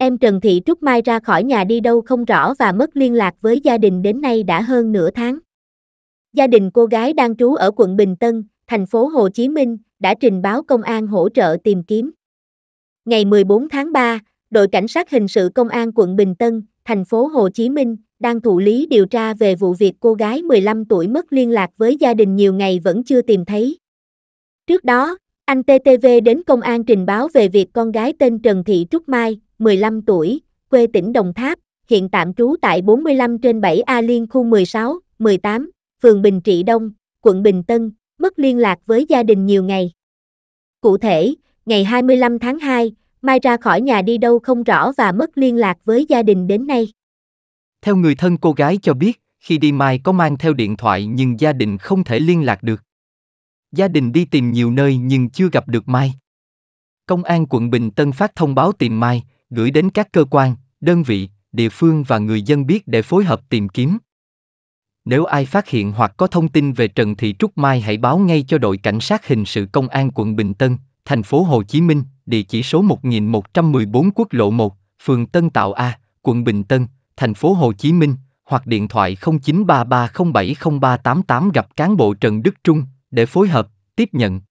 Em Trần Thị Trúc Mai ra khỏi nhà đi đâu không rõ và mất liên lạc với gia đình đến nay đã hơn nửa tháng. Gia đình cô gái đang trú ở quận Bình Tân, thành phố Hồ Chí Minh, đã trình báo công an hỗ trợ tìm kiếm. Ngày 14 tháng 3, đội cảnh sát hình sự công an quận Bình Tân, thành phố Hồ Chí Minh, đang thụ lý điều tra về vụ việc cô gái 15 tuổi mất liên lạc với gia đình nhiều ngày vẫn chưa tìm thấy. Trước đó, anh TTV đến công an trình báo về việc con gái tên Trần Thị Trúc Mai, 15 tuổi, quê tỉnh Đồng Tháp, hiện tạm trú tại 45 trên 7 A Liên khu 16, 18, phường Bình Trị Đông, quận Bình Tân, mất liên lạc với gia đình nhiều ngày. Cụ thể, ngày 25 tháng 2, Mai ra khỏi nhà đi đâu không rõ và mất liên lạc với gia đình đến nay. Theo người thân cô gái cho biết, khi đi Mai có mang theo điện thoại nhưng gia đình không thể liên lạc được. Gia đình đi tìm nhiều nơi nhưng chưa gặp được Mai. Công an quận Bình Tân phát thông báo tìm Mai, gửi đến các cơ quan, đơn vị, địa phương và người dân biết để phối hợp tìm kiếm. Nếu ai phát hiện hoặc có thông tin về Trần Thị Trúc Mai hãy báo ngay cho đội cảnh sát hình sự công an quận Bình Tân, thành phố Hồ Chí Minh, địa chỉ số 1114 quốc lộ 1, phường Tân Tạo A, quận Bình Tân, thành phố Hồ Chí Minh, hoặc điện thoại 0933070388 gặp cán bộ Trần Đức Trung để phối hợp, tiếp nhận.